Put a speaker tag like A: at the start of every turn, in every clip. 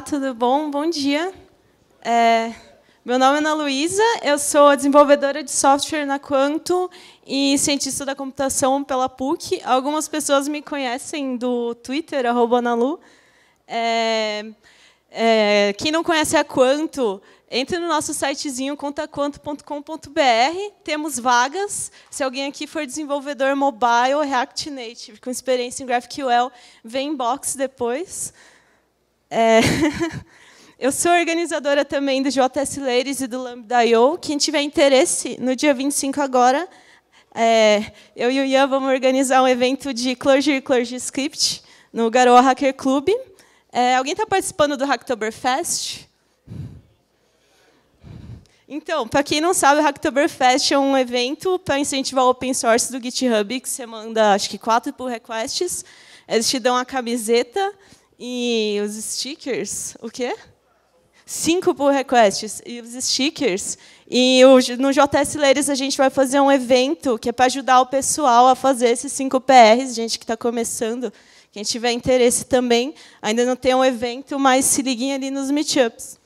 A: Olá, tudo bom? Bom dia. É, meu nome é Ana Luísa, eu sou desenvolvedora de software na Quanto e cientista da computação pela PUC. Algumas pessoas me conhecem do Twitter, @analu. É, é, quem não conhece a Quanto, entre no nosso sitezinho contaquanto.com.br. Temos vagas. Se alguém aqui for desenvolvedor mobile, React Native, com experiência em GraphQL, vem inbox depois. É... Eu sou organizadora também do JS Leires e do Lambda.io. Quem tiver interesse, no dia 25 agora, é, eu e o Ian vamos organizar um evento de Clojure e Clergy Script no Garoa Hacker Club. É, alguém está participando do Hacktoberfest? Então, para quem não sabe, o Hacktoberfest é um evento para incentivar o open source do GitHub, que você manda, acho que, quatro pull requests. Eles te dão a camiseta, e os stickers, o quê? Cinco pull requests e os stickers. E no JS Leires a gente vai fazer um evento que é para ajudar o pessoal a fazer esses cinco PRs, gente que está começando. Quem tiver interesse também, ainda não tem um evento, mas se liguem ali nos meetups.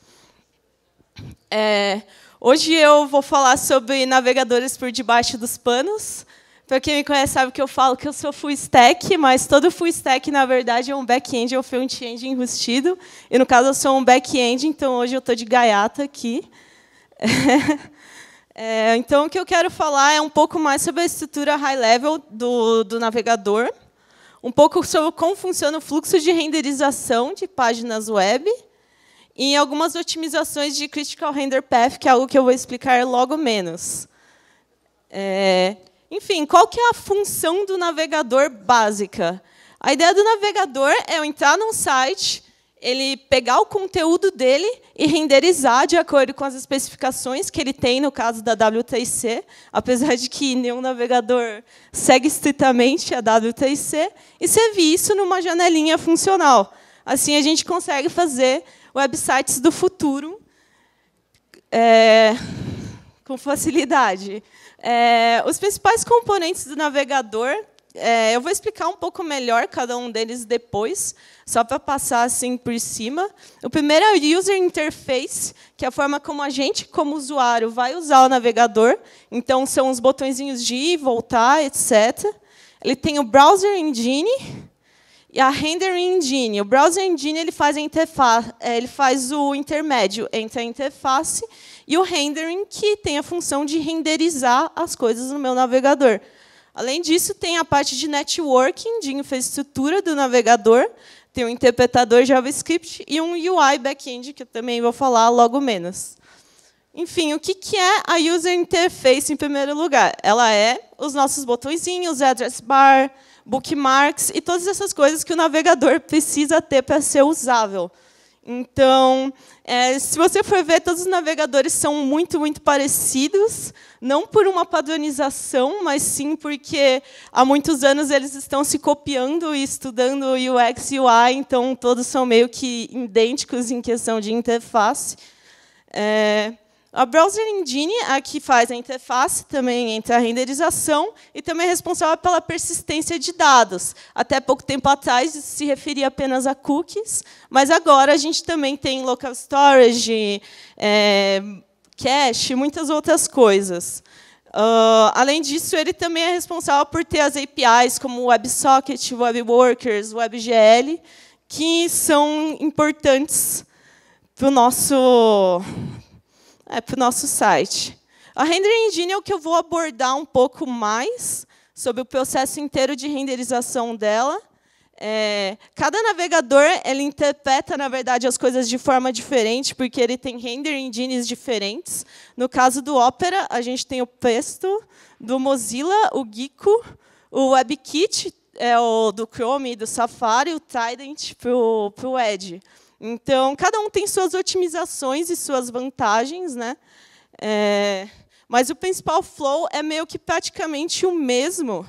A: É, hoje eu vou falar sobre navegadores por debaixo dos panos. Para então, quem me conhece sabe que eu falo que eu sou full stack, mas todo full stack, na verdade, é um back-end ou um front-end enrustido. E, no caso, eu sou um back-end, então hoje eu estou de gaiata aqui. É, então, o que eu quero falar é um pouco mais sobre a estrutura high-level do, do navegador, um pouco sobre como funciona o fluxo de renderização de páginas web e algumas otimizações de Critical Render Path, que é algo que eu vou explicar logo menos. É, enfim, qual que é a função do navegador básica? A ideia do navegador é eu entrar num site, ele pegar o conteúdo dele e renderizar de acordo com as especificações que ele tem, no caso da W3C, apesar de que nenhum navegador segue estritamente a W3C, e servir isso numa janelinha funcional. Assim, a gente consegue fazer websites do futuro é, com facilidade. É, os principais componentes do navegador, é, eu vou explicar um pouco melhor cada um deles depois, só para passar assim por cima. O primeiro é o user interface, que é a forma como a gente, como usuário, vai usar o navegador. Então, são os botõezinhos de ir, voltar, etc. Ele tem o browser engine, e a rendering engine, o browser engine ele faz, é, ele faz o intermédio entre a interface e o rendering, que tem a função de renderizar as coisas no meu navegador. Além disso, tem a parte de networking, de infraestrutura do navegador, tem um interpretador JavaScript e um UI back-end, que eu também vou falar logo menos. Enfim, o que é a user interface em primeiro lugar? Ela é os nossos botõezinhos, é a address bar, bookmarks e todas essas coisas que o navegador precisa ter para ser usável. Então, é, se você for ver, todos os navegadores são muito, muito parecidos, não por uma padronização, mas sim porque há muitos anos eles estão se copiando e estudando UX e UI, então todos são meio que idênticos em questão de interface. É, a Browser Engine, a que faz a interface também entre a renderização e também é responsável pela persistência de dados. Até pouco tempo atrás se referia apenas a cookies, mas agora a gente também tem local storage, é, cache, muitas outras coisas. Uh, além disso, ele também é responsável por ter as APIs como WebSocket, WebWorkers, WebGL, que são importantes para o nosso é, para o nosso site. A Render Engine é o que eu vou abordar um pouco mais sobre o processo inteiro de renderização dela. É, cada navegador ele interpreta, na verdade, as coisas de forma diferente, porque ele tem render engines diferentes. No caso do Opera, a gente tem o Presto, do Mozilla, o Gecko, o WebKit, é o do Chrome e do Safari, o Trident para o Edge. Então, cada um tem suas otimizações e suas vantagens, né? É, mas o principal flow é meio que praticamente o mesmo.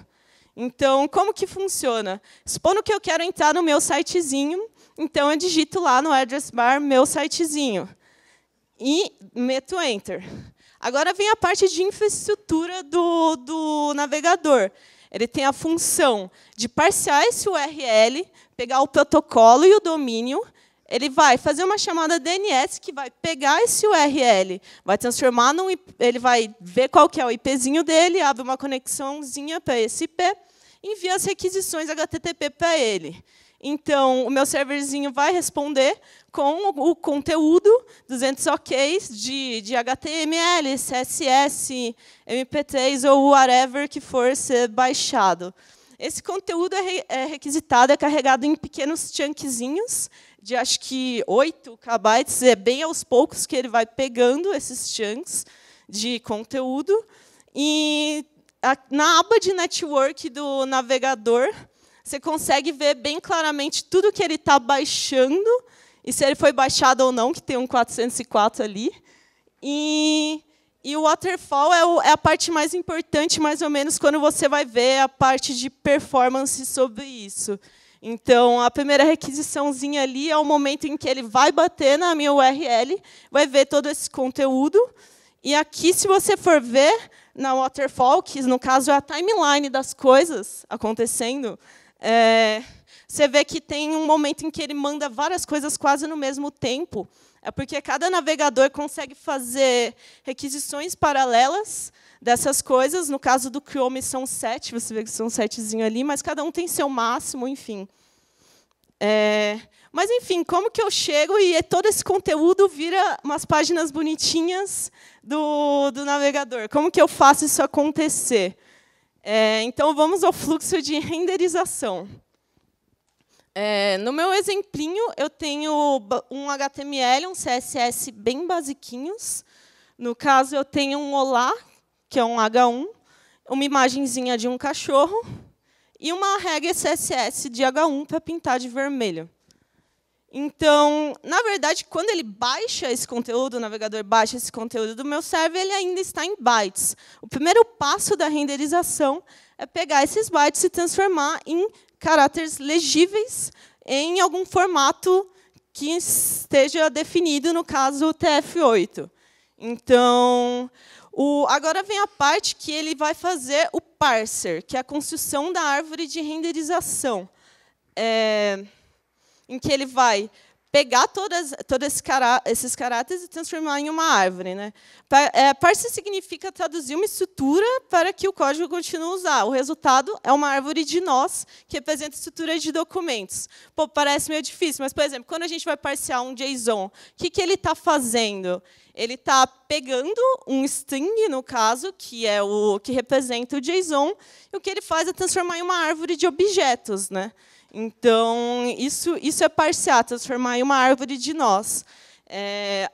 A: Então, como que funciona? Supondo que eu quero entrar no meu sitezinho, então eu digito lá no address bar meu sitezinho e meto enter. Agora vem a parte de infraestrutura do, do navegador. Ele tem a função de parciar esse URL, pegar o protocolo e o domínio ele vai fazer uma chamada DNS que vai pegar esse URL, vai transformar num IP, ele vai ver qual que é o IPzinho dele, abre uma conexãozinha para esse IP, envia as requisições HTTP para ele. Então, o meu serverzinho vai responder com o conteúdo, 200 OKs de, de HTML, CSS, MP3 ou whatever que for ser baixado. Esse conteúdo é, é requisitado, é carregado em pequenos chunkzinhos, de acho que 8 kbytes, é bem aos poucos que ele vai pegando esses chunks de conteúdo. E a, na aba de network do navegador, você consegue ver bem claramente tudo que ele está baixando e se ele foi baixado ou não, que tem um 404 ali. E e o waterfall é, é, a parte mais importante, mais ou menos, quando você vai ver a parte de performance sobre isso. Então, a primeira requisiçãozinha ali é o momento em que ele vai bater na minha URL, vai ver todo esse conteúdo. E aqui, se você for ver na waterfall, que no caso é a timeline das coisas acontecendo, é, você vê que tem um momento em que ele manda várias coisas quase no mesmo tempo. É porque cada navegador consegue fazer requisições paralelas dessas coisas. No caso do Chrome, são sete, você vê que são setezinho ali, mas cada um tem seu máximo, enfim. É, mas, enfim, como que eu chego e é todo esse conteúdo vira umas páginas bonitinhas do, do navegador? Como que eu faço isso acontecer? É, então, vamos ao fluxo de renderização. É, no meu exemplinho, eu tenho um HTML, um CSS bem basiquinhos. No caso, eu tenho um Olá, que é um H1, uma imagenzinha de um cachorro e uma regra CSS de H1 para pintar de vermelho. Então, na verdade, quando ele baixa esse conteúdo, o navegador baixa esse conteúdo do meu server, ele ainda está em bytes. O primeiro passo da renderização é pegar esses bytes e transformar em caracteres legíveis em algum formato que esteja definido, no caso, o TF8. Então, o, agora vem a parte que ele vai fazer o parser, que é a construção da árvore de renderização, é, em que ele vai pegar todas, todos cará esses caráteres e transformar em uma árvore. Né? Par é, parse significa traduzir uma estrutura para que o código continue a usar. O resultado é uma árvore de nós que representa estrutura de documentos. Pô, parece meio difícil, mas, por exemplo, quando a gente vai parsear um JSON, o que, que ele está fazendo? Ele está pegando um string, no caso, que é o que representa o JSON, e o que ele faz é transformar em uma árvore de objetos. Né? Então, isso, isso é parciar, transformar em uma árvore de nós. É,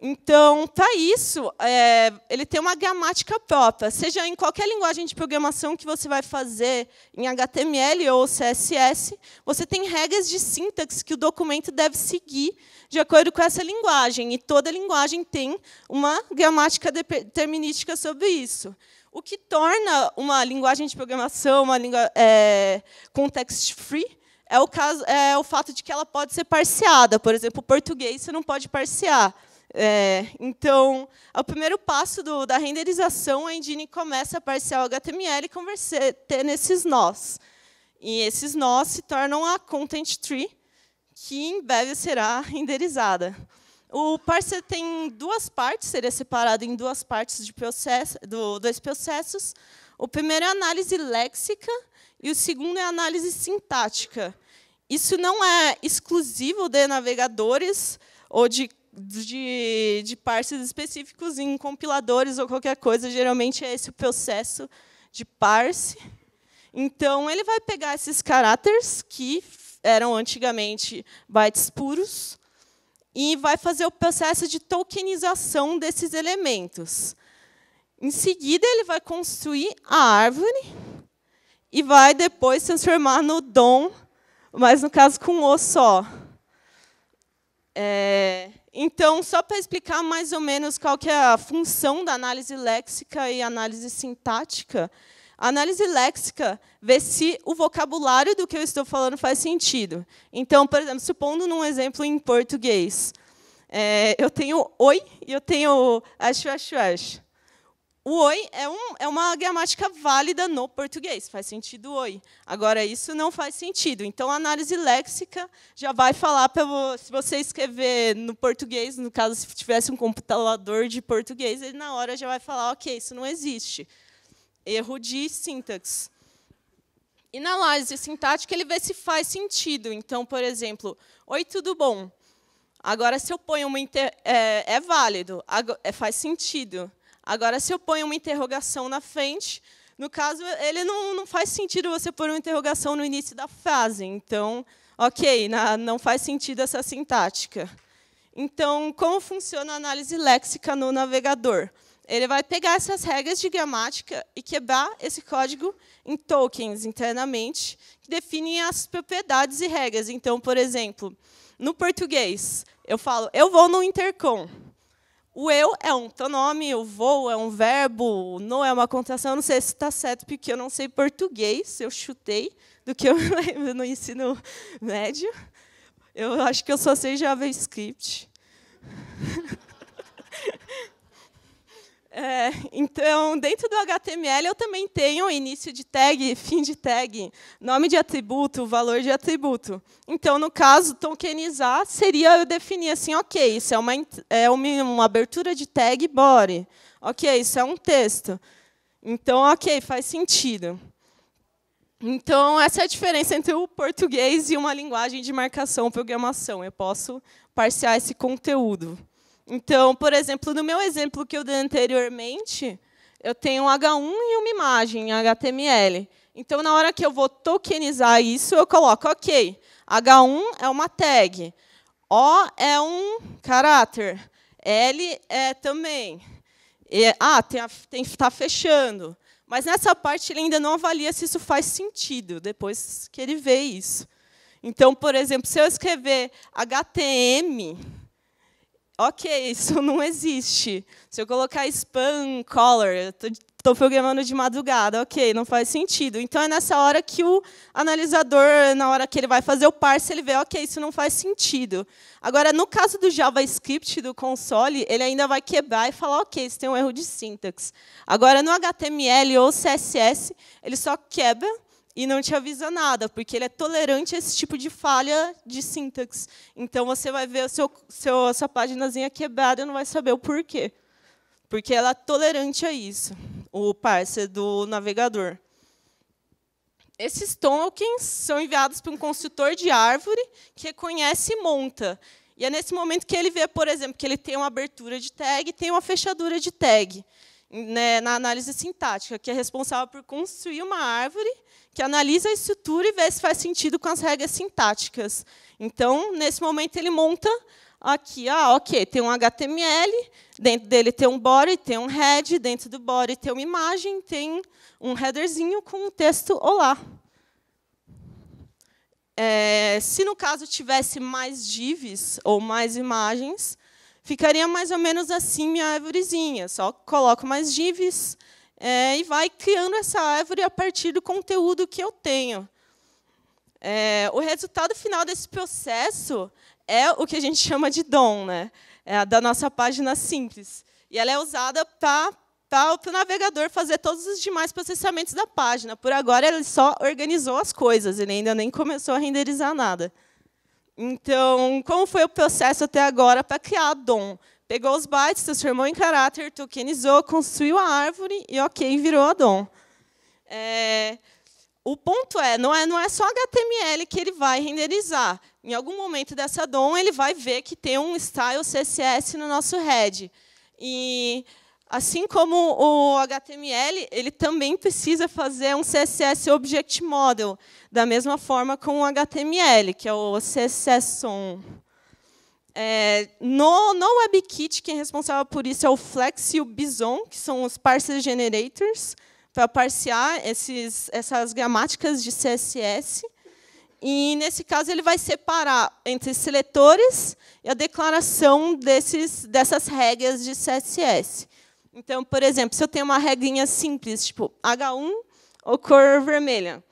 A: então, para tá isso, é, ele tem uma gramática própria, seja em qualquer linguagem de programação que você vai fazer, em HTML ou CSS, você tem regras de sintaxe que o documento deve seguir de acordo com essa linguagem, e toda linguagem tem uma gramática determinística sobre isso. O que torna uma linguagem de programação uma língua é, context-free é o, caso, é o fato de que ela pode ser parciada. Por exemplo, o português você não pode parciar. É, então, é o primeiro passo do, da renderização, é a engine começa a parciar o HTML e converter nesses nós. E esses nós se tornam a content tree, que em breve será renderizada. O parser tem duas partes, seria separado em duas partes de processo, do, dois processos. O primeiro é análise léxica e o segundo é análise sintática. Isso não é exclusivo de navegadores ou de, de, de parsers específicos em compiladores ou qualquer coisa. Geralmente é esse o processo de parse. Então, ele vai pegar esses caracteres que eram antigamente bytes puros, e vai fazer o processo de tokenização desses elementos. Em seguida, ele vai construir a árvore e vai depois transformar no dom, mas no caso com um o só. É, então, só para explicar mais ou menos qual que é a função da análise léxica e análise sintática, a análise léxica vê se o vocabulário do que eu estou falando faz sentido. Então, por exemplo, supondo num exemplo em português, é, eu tenho oi e eu tenho acho, acho, acho. O oi é, um, é, uma gramática válida no português, faz sentido oi. Agora, isso não faz sentido. Então, a análise léxica já vai falar, pelo, se você escrever no português, no caso, se tivesse um computador de português, ele na hora já vai falar, ok, isso não existe erro de sintaxe. E na análise sintática, ele vê se faz sentido. Então, por exemplo, oi, tudo bom? Agora, se eu ponho uma... Inter... É, é válido, é, faz sentido. Agora, se eu ponho uma interrogação na frente, no caso, ele não, não faz sentido você pôr uma interrogação no início da frase. Então, ok, na, não faz sentido essa sintática. Então, como funciona a análise léxica no navegador? ele vai pegar essas regras de gramática e quebrar esse código em tokens internamente, que definem as propriedades e regras. Então, por exemplo, no português, eu falo, eu vou no intercom. O eu é um pronome, o vou é um verbo, o no é uma contração. Eu não sei se está certo, porque eu não sei português, eu chutei do que eu lembro no ensino médio. Eu acho que eu só sei JavaScript. É, então, dentro do HTML, eu também tenho início de tag, fim de tag, nome de atributo, valor de atributo. Então, no caso, tokenizar seria eu definir assim, ok, isso é uma, é uma, uma abertura de tag body. Ok, isso é um texto. Então, ok, faz sentido. Então, essa é a diferença entre o português e uma linguagem de marcação, programação. Eu posso parciar esse conteúdo. Então, por exemplo, no meu exemplo que eu dei anteriormente, eu tenho um H1 e uma imagem HTML. Então, na hora que eu vou tokenizar isso, eu coloco, ok, H1 é uma tag, O é um caráter, L é também. E, ah, estar tá fechando. Mas nessa parte ele ainda não avalia se isso faz sentido, depois que ele vê isso. Então, por exemplo, se eu escrever HTML ok, isso não existe. Se eu colocar spam, color, estou programando de madrugada, ok, não faz sentido. Então é nessa hora que o analisador, na hora que ele vai fazer o parse, ele vê, ok, isso não faz sentido. Agora, no caso do JavaScript do console, ele ainda vai quebrar e falar, ok, isso tem um erro de sintaxe. Agora, no HTML ou CSS, ele só quebra e não te avisa nada, porque ele é tolerante a esse tipo de falha de sintaxe. Então, você vai ver a, seu, seu, a sua paginazinha quebrada e não vai saber o porquê. Porque ela é tolerante a isso, o parser do navegador. Esses tokens são enviados para um construtor de árvore que reconhece e monta. E é nesse momento que ele vê, por exemplo, que ele tem uma abertura de tag e tem uma fechadura de tag né, na análise sintática, que é responsável por construir uma árvore que analisa a estrutura e vê se faz sentido com as regras sintáticas. Então, nesse momento, ele monta aqui, ah, ok, tem um HTML, dentro dele tem um body, tem um head, dentro do body tem uma imagem, tem um headerzinho com um texto olá. É, se no caso tivesse mais divs ou mais imagens, Ficaria mais ou menos assim minha árvorezinha, só coloco mais divs é, e vai criando essa árvore a partir do conteúdo que eu tenho. É, o resultado final desse processo é o que a gente chama de DOM, né? É da nossa página simples. E ela é usada para o navegador fazer todos os demais processamentos da página. Por agora, ele só organizou as coisas, ele ainda nem começou a renderizar nada. Então, como foi o processo até agora para criar a DOM? Pegou os bytes, transformou em caráter, tokenizou, construiu a árvore e, ok, virou a DOM. É, o ponto é não, é, não é só HTML que ele vai renderizar. Em algum momento dessa DOM, ele vai ver que tem um style CSS no nosso head. E Assim como o HTML, ele também precisa fazer um CSS Object Model, da mesma forma com o HTML, que é o CSS é, no, no WebKit, quem é responsável por isso é o Flex e o Bison, que são os parser generators, para parsear esses, essas gramáticas de CSS. E, nesse caso, ele vai separar entre seletores e a declaração desses, dessas regras de CSS. Então, por exemplo, se eu tenho uma regrinha simples, tipo H1 ou cor vermelha,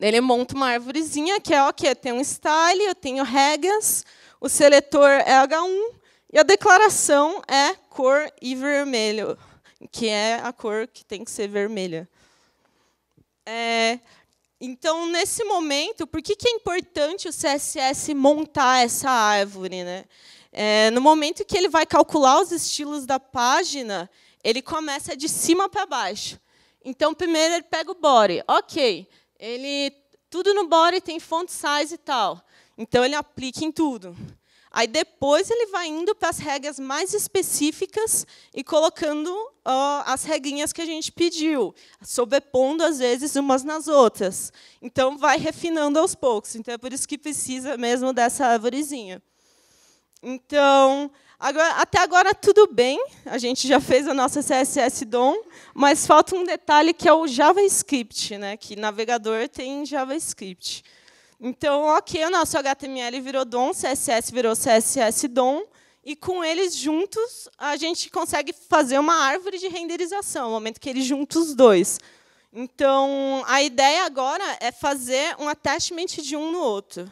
A: ele monta uma árvorezinha que é ok, eu tenho um style, eu tenho regras, o seletor é H1 e a declaração é cor e vermelho, que é a cor que tem que ser vermelha. É, então, nesse momento, por que, que é importante o CSS montar essa árvore? Né? É, no momento que ele vai calcular os estilos da página, ele começa de cima para baixo. Então, primeiro ele pega o body. Ok, ele, tudo no body tem font size e tal. Então, ele aplica em tudo. Aí, depois, ele vai indo para as regras mais específicas e colocando ó, as regrinhas que a gente pediu, sobrepondo, às vezes, umas nas outras. Então, vai refinando aos poucos. Então, é por isso que precisa mesmo dessa árvorezinha. Então, agora, até agora tudo bem, a gente já fez a nossa CSS DOM, mas falta um detalhe que é o JavaScript, né? que navegador tem JavaScript. Então, ok, o nosso HTML virou DOM, CSS virou CSS DOM, e com eles juntos a gente consegue fazer uma árvore de renderização, no momento que eles juntam os dois. Então, a ideia agora é fazer um attachment de um no outro.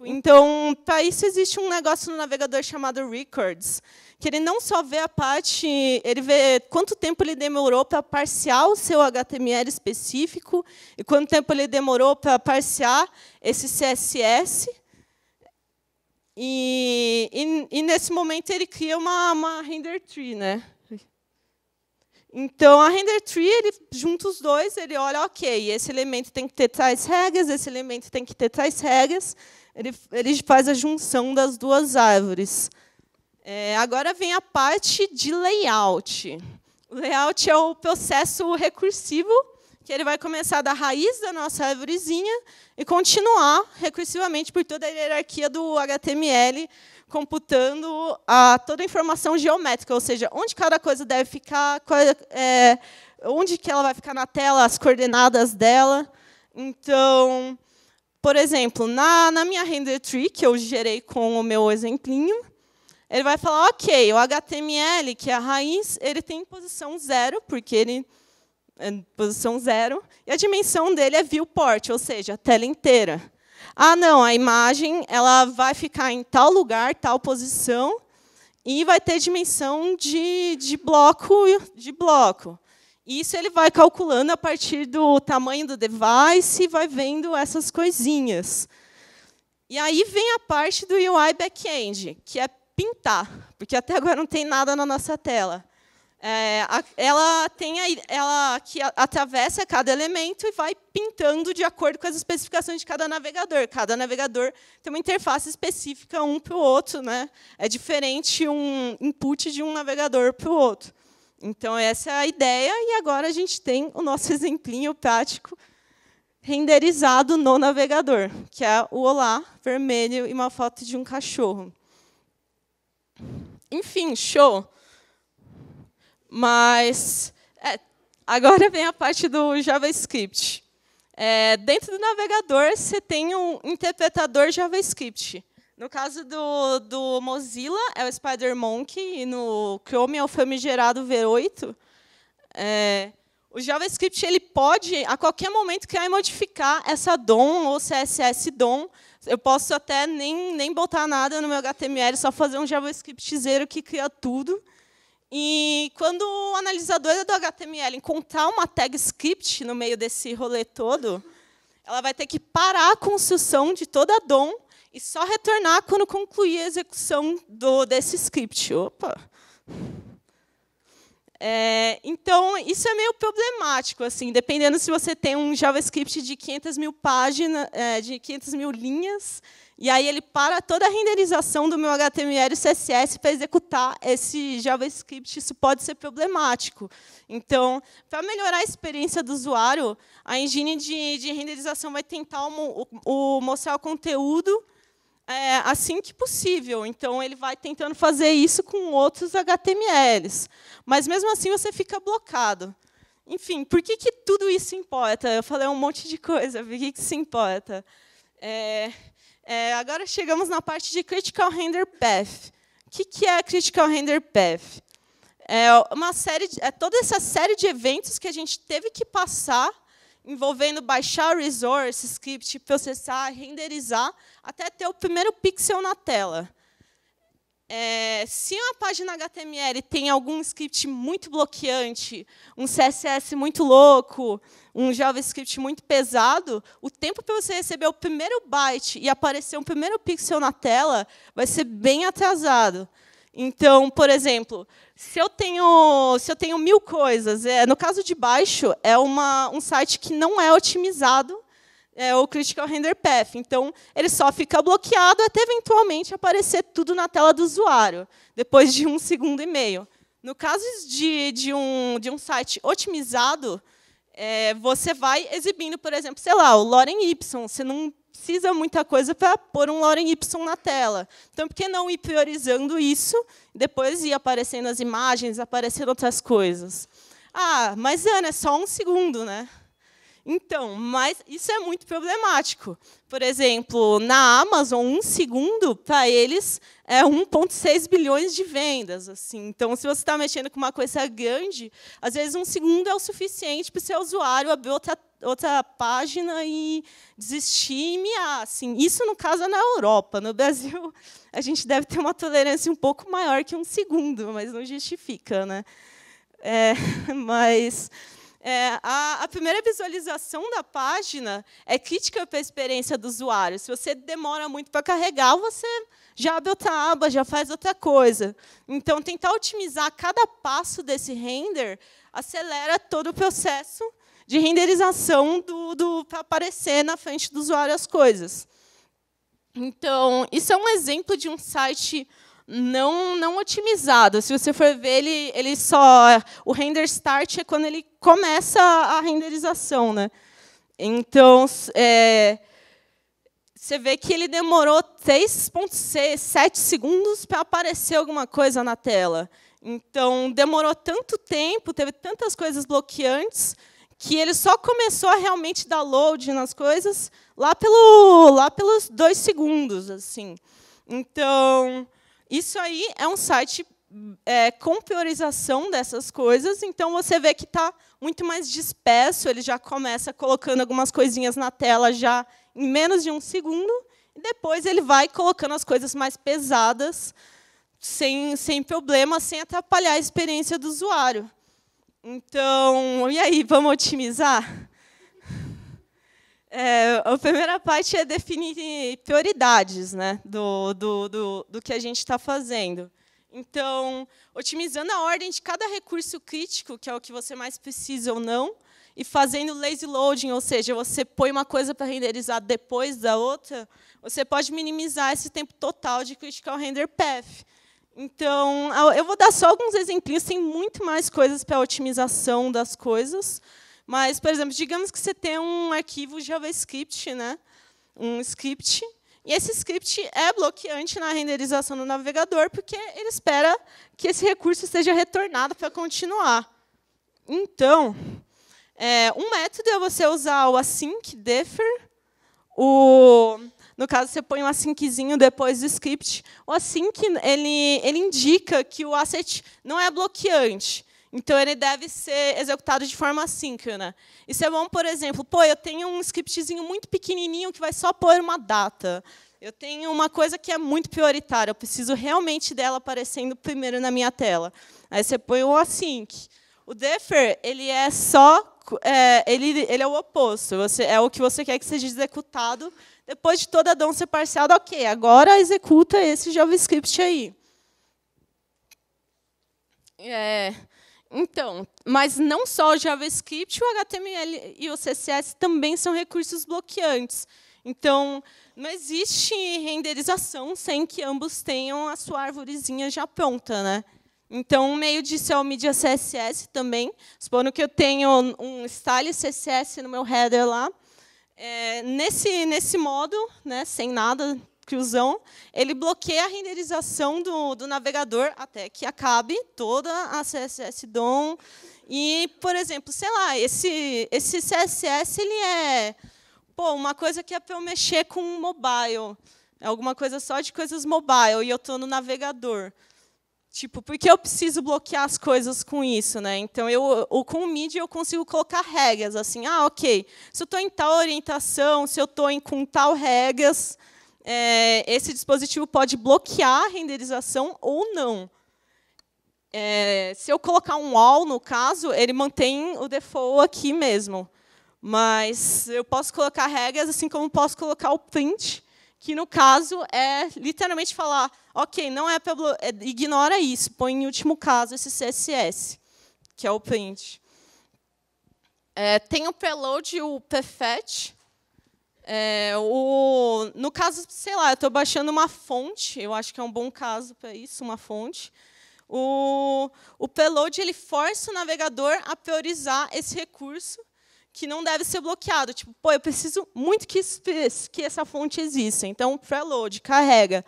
A: Então, para isso existe um negócio no navegador chamado Records, que ele não só vê a parte, ele vê quanto tempo ele demorou para parciar o seu HTML específico e quanto tempo ele demorou para parciar esse CSS. E, e, e nesse momento ele cria uma, uma render tree, né? Então, a render tree, ele junta os dois, ele olha, ok, esse elemento tem que ter tais regras, esse elemento tem que ter tais regras, ele, ele faz a junção das duas árvores. É, agora vem a parte de layout. O layout é o processo recursivo, que ele vai começar da raiz da nossa árvorezinha e continuar recursivamente por toda a hierarquia do HTML, computando a, toda a informação geométrica, ou seja, onde cada coisa deve ficar, qual, é, é onde que ela vai ficar na tela, as coordenadas dela. Então, por exemplo, na, na minha render tree, que eu gerei com o meu exemplinho, ele vai falar, ok, o HTML, que é a raiz, ele tem posição zero, porque ele é posição zero, e a dimensão dele é viewport, ou seja, a tela inteira. Ah, não, a imagem ela vai ficar em tal lugar, tal posição, e vai ter dimensão de, de bloco de bloco. Isso ele vai calculando a partir do tamanho do device e vai vendo essas coisinhas. E aí vem a parte do UI back-end, que é pintar, porque até agora não tem nada na nossa tela. É, ela tem a, ela que atravessa cada elemento e vai pintando de acordo com as especificações de cada navegador. Cada navegador tem uma interface específica um para o outro, né? É diferente um input de um navegador para o outro. Então, essa é a ideia, e agora a gente tem o nosso exemplinho prático renderizado no navegador, que é o olá vermelho e uma foto de um cachorro. Enfim, show! Mas é, agora vem a parte do JavaScript. É, dentro do navegador, você tem um interpretador JavaScript. No caso do, do Mozilla, é o Spider Monkey, e no Chrome é o famigerado V8. É, o JavaScript ele pode, a qualquer momento, criar e modificar essa DOM ou CSS DOM. Eu posso até nem, nem botar nada no meu HTML, só fazer um JavaScript zero que cria tudo. E quando o analisador do HTML encontrar uma tag script no meio desse rolê todo, ela vai ter que parar a construção de toda a DOM e só retornar quando concluir a execução do, desse script. Opa! É, então, isso é meio problemático, assim, dependendo se você tem um JavaScript de 500 mil páginas, é, de 500 mil linhas, e aí ele para toda a renderização do meu HTML e CSS para executar esse JavaScript. Isso pode ser problemático. Então, para melhorar a experiência do usuário, a engine de, de renderização vai tentar o, o, o mostrar o conteúdo é, assim que possível. Então, ele vai tentando fazer isso com outros HTMLs. Mas, mesmo assim, você fica blocado. Enfim, por que, que tudo isso importa? Eu falei um monte de coisa, por que, que isso importa? É, é, agora chegamos na parte de Critical Render Path. O que, que é Critical Render Path? É uma série, de, é toda essa série de eventos que a gente teve que passar envolvendo baixar resource, script, processar, renderizar, até ter o primeiro pixel na tela. É, se uma página HTML tem algum script muito bloqueante, um CSS muito louco, um JavaScript muito pesado, o tempo para você receber o primeiro byte e aparecer um primeiro pixel na tela vai ser bem atrasado. Então, por exemplo, se eu tenho, se eu tenho mil coisas, é, no caso de baixo, é uma, um site que não é otimizado, é o Critical Render Path. Então, ele só fica bloqueado até eventualmente aparecer tudo na tela do usuário, depois de um segundo e meio. No caso de, de, um, de um site otimizado, é, você vai exibindo, por exemplo, sei lá, o Loren Y. Você não precisa muita coisa para pôr um Loren Y na tela. Então, por que não ir priorizando isso, depois ir aparecendo as imagens, aparecendo outras coisas? Ah, mas Ana, é só um segundo, né? Então, mas isso é muito problemático. Por exemplo, na Amazon, um segundo, para eles, é 1,6 bilhões de vendas. Assim. Então, se você está mexendo com uma coisa grande, às vezes um segundo é o suficiente para o seu usuário abrir outra, outra página e desistir e miar. Assim. Isso, no caso, é na Europa. No Brasil, a gente deve ter uma tolerância um pouco maior que um segundo, mas não justifica. Né? É, mas... É, a, a, primeira visualização da página é crítica para a experiência do usuário. Se você demora muito para carregar, você já abre outra aba, já faz outra coisa. Então, tentar otimizar cada passo desse render acelera todo o processo de renderização do, do para aparecer na frente do usuário as coisas. Então, isso é um exemplo de um site não não otimizado. Se você for ver, ele, ele só o render start é quando ele começa a renderização, né? Então, é, você vê que ele demorou 3.7 segundos para aparecer alguma coisa na tela. Então, demorou tanto tempo, teve tantas coisas bloqueantes, que ele só começou a realmente dar load nas coisas lá, pelo, lá pelos dois segundos. assim. Então, isso aí é um site é, com priorização dessas coisas, então você vê que está muito mais disperso, ele já começa colocando algumas coisinhas na tela já em menos de um segundo, e depois ele vai colocando as coisas mais pesadas, sem, sem problema, sem atrapalhar a experiência do usuário. Então, e aí, vamos otimizar? É, a primeira parte é definir prioridades né, do, do, do, do que a gente está fazendo. Então, otimizando a ordem de cada recurso crítico, que é o que você mais precisa ou não, e fazendo lazy loading, ou seja, você põe uma coisa para renderizar depois da outra, você pode minimizar esse tempo total de critical render path. Então, eu vou dar só alguns exemplos, tem muito mais coisas para otimização das coisas, mas, por exemplo, digamos que você tem um arquivo JavaScript, né? um script, e esse script é bloqueante na renderização do navegador, porque ele espera que esse recurso seja retornado para continuar. Então, é, um método é você usar o async defer, o, no caso, você põe um asynczinho depois do script. O async ele, ele indica que o asset não é bloqueante, então, ele deve ser executado de forma assíncrona. Isso é bom, por exemplo, pô, eu tenho um scriptzinho muito pequenininho que vai só pôr uma data. Eu tenho uma coisa que é muito prioritária, eu preciso realmente dela aparecendo primeiro na minha tela. Aí você põe o async. O defer, ele é só é, ele, ele é o oposto. Você, é o que você quer que seja executado depois de toda a dança parcial. Ok, agora executa esse JavaScript aí. É, então, mas não só o JavaScript, o HTML e o CSS também são recursos bloqueantes. Então, não existe renderização sem que ambos tenham a sua árvorezinha já pronta, né? Então, um meio disso é o mídia CSS também. Supondo que eu tenho um style CSS no meu header lá. É, nesse, nesse modo, né, sem nada Cruzão, ele bloqueia a renderização do, do navegador até que acabe toda a CSS DOM. E, por exemplo, sei lá, esse, esse CSS ele é pô, uma coisa que é para eu mexer com mobile. É alguma coisa só de coisas mobile e eu estou no navegador. Tipo, que eu preciso bloquear as coisas com isso, né? Então eu, eu com o MIDI eu consigo colocar regras assim, ah, ok. Se eu estou em tal orientação, se eu estou em com tal regras, é, esse dispositivo pode bloquear a renderização ou não. É, se eu colocar um all, no caso, ele mantém o default aqui mesmo. Mas eu posso colocar regras, assim como posso colocar o print, que, no caso, é literalmente falar, ok, não é para é, ignora isso, põe, em último caso, esse CSS, que é o print. É, tem o preload e o prefetch, é, o, no caso, sei lá, eu estou baixando uma fonte, eu acho que é um bom caso para isso, uma fonte. O, o payload ele força o navegador a priorizar esse recurso que não deve ser bloqueado. Tipo, pô, eu preciso muito que, que essa fonte exista. Então, preload, carrega.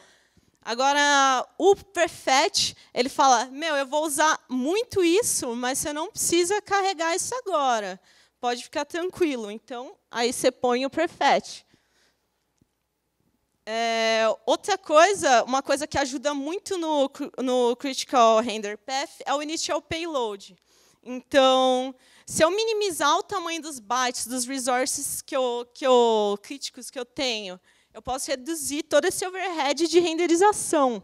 A: Agora, o prefetch, ele fala, meu, eu vou usar muito isso, mas você não precisa carregar isso agora. Pode ficar tranquilo. Então, aí você põe o prefetch. É, outra coisa, uma coisa que ajuda muito no, no Critical Render Path é o Initial Payload. Então, se eu minimizar o tamanho dos bytes, dos resources que eu, que eu, críticos que eu tenho, eu posso reduzir todo esse overhead de renderização.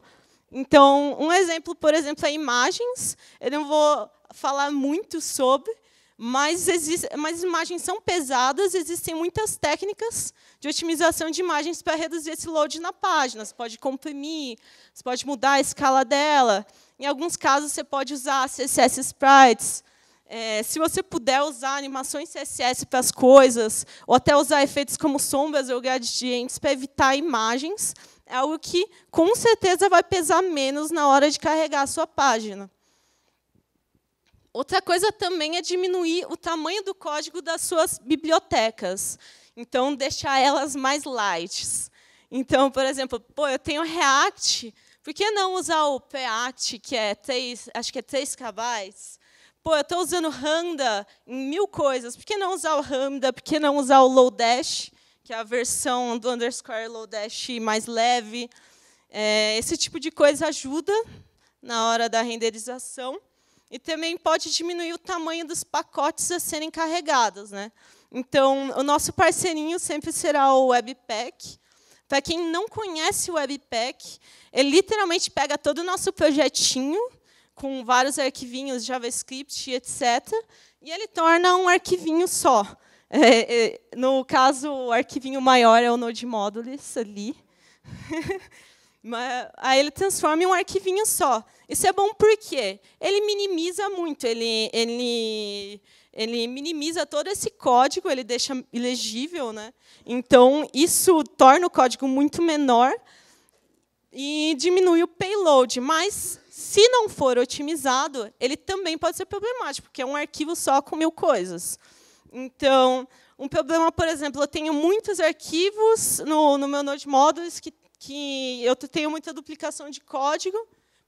A: Então, um exemplo, por exemplo, é imagens. Eu não vou falar muito sobre, mas, mas imagens são pesadas, existem muitas técnicas de otimização de imagens para reduzir esse load na página. Você pode comprimir, você pode mudar a escala dela. Em alguns casos, você pode usar CSS sprites. É, se você puder usar animações CSS para as coisas, ou até usar efeitos como sombras ou gradientes para evitar imagens, é algo que, com certeza, vai pesar menos na hora de carregar a sua página. Outra coisa também é diminuir o tamanho do código das suas bibliotecas. Então, deixar elas mais light. Então, por exemplo, pô, eu tenho React, por que não usar o PAT, que é 3, acho que é 3 KB? Pô, eu estou usando Randa em mil coisas, por que não usar o Randa? Por que não usar o Lodash, que é a versão do underscore Lodash mais leve? É, esse tipo de coisa ajuda na hora da renderização e também pode diminuir o tamanho dos pacotes a serem carregados. Né? Então, o nosso parceirinho sempre será o Webpack. Para quem não conhece o Webpack, ele literalmente pega todo o nosso projetinho, com vários arquivinhos JavaScript, etc., e ele torna um arquivinho só. É, é, no caso, o arquivinho maior é o Node Modules ali. Mas, aí ele transforma em um arquivinho só. Isso é bom porque ele minimiza muito, ele, ele, ele minimiza todo esse código, ele deixa ilegível. Né? Então, isso torna o código muito menor e diminui o payload. Mas, se não for otimizado, ele também pode ser problemático, porque é um arquivo só com mil coisas. Então, um problema, por exemplo, eu tenho muitos arquivos no, no meu Node Modules que que eu tenho muita duplicação de código,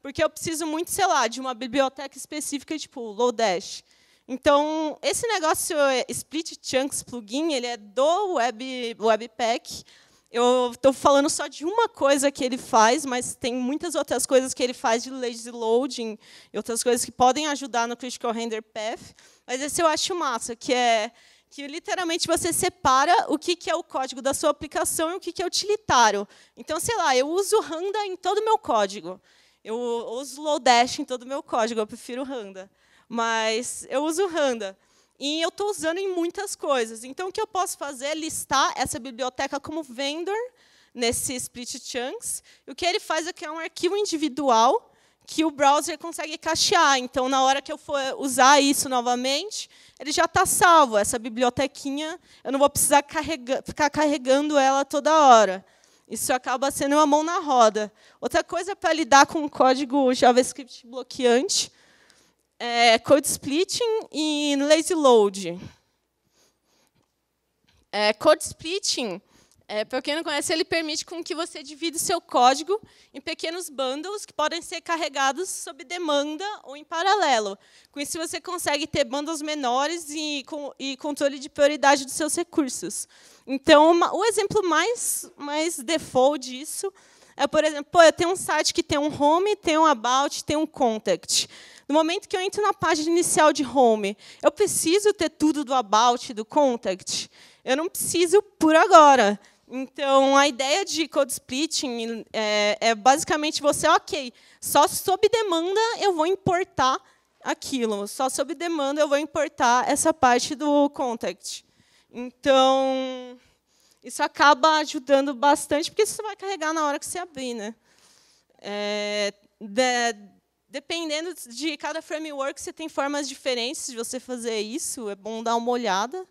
A: porque eu preciso muito, sei lá, de uma biblioteca específica, tipo Lodash. Então, esse negócio é, Split Chunks Plugin, ele é do Web, Webpack. Eu estou falando só de uma coisa que ele faz, mas tem muitas outras coisas que ele faz de lazy loading e outras coisas que podem ajudar no Critical Render Path. Mas esse eu acho massa, que é que literalmente você separa o que, é o código da sua aplicação e o que, que é utilitário. Então, sei lá, eu uso Randa em todo o meu código. Eu uso Lodash em todo o meu código, eu prefiro Randa. Mas eu uso Randa. E eu estou usando em muitas coisas. Então, o que eu posso fazer é listar essa biblioteca como vendor nesse split chunks. E o que ele faz é criar é um arquivo individual que o browser consegue cachear. Então, na hora que eu for usar isso novamente, ele já está salvo. Essa bibliotequinha, eu não vou precisar carrega ficar carregando ela toda hora. Isso acaba sendo uma mão na roda. Outra coisa para lidar com o código JavaScript bloqueante é code splitting e lazy load. É, code splitting é, para quem não conhece, ele permite com que você divida o seu código em pequenos bundles que podem ser carregados sob demanda ou em paralelo. Com isso, você consegue ter bundles menores e, com, e controle de prioridade dos seus recursos. Então, uma, o exemplo mais, mais default disso é, por exemplo, pô, eu tenho um site que tem um home, tem um about, tem um contact. No momento que eu entro na página inicial de home, eu preciso ter tudo do about, do contact? Eu não preciso por agora. Então, a ideia de code splitting é, é basicamente você, ok, só sob demanda eu vou importar aquilo, só sob demanda eu vou importar essa parte do contact. Então, isso acaba ajudando bastante, porque você vai carregar na hora que você abrir. Né? É, de, dependendo de cada framework, você tem formas diferentes de você fazer isso, é bom dar uma olhada.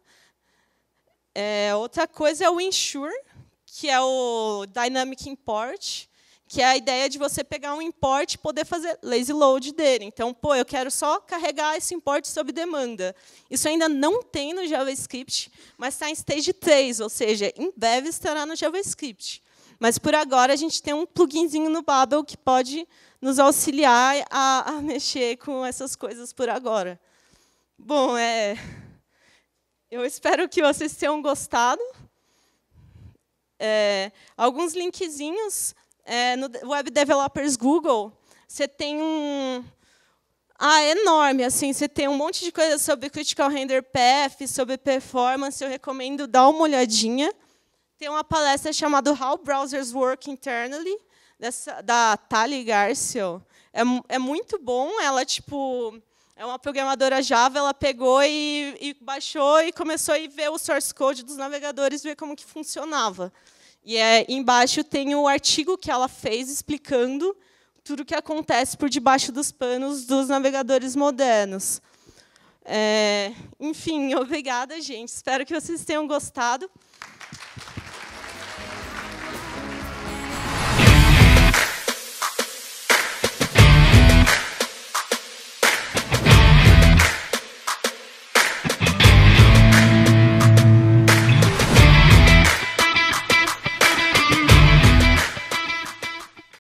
A: É, outra coisa é o ensure, que é o Dynamic Import, que é a ideia de você pegar um import e poder fazer lazy load dele. Então, pô, eu quero só carregar esse import sob demanda. Isso ainda não tem no JavaScript, mas está em stage 3, ou seja, em breve estará no JavaScript. Mas, por agora, a gente tem um pluginzinho no Babel que pode nos auxiliar a, a mexer com essas coisas por agora. Bom, é... eu espero que vocês tenham gostado é, alguns linkzinhos é, no Web Developers Google. Você tem um ah, é enorme, assim, você tem um monte de coisa sobre critical render path, sobre performance, eu recomendo dar uma olhadinha. Tem uma palestra chamada How Browsers Work Internally, dessa, da Tali Garcio. É, é muito bom, ela, tipo, é uma programadora Java, ela pegou e, e, baixou e começou a ver o source code dos navegadores, ver como que funcionava. E é, embaixo tem o artigo que ela fez explicando tudo o que acontece por debaixo dos panos dos navegadores modernos. É, enfim, obrigada, gente. Espero que vocês tenham gostado.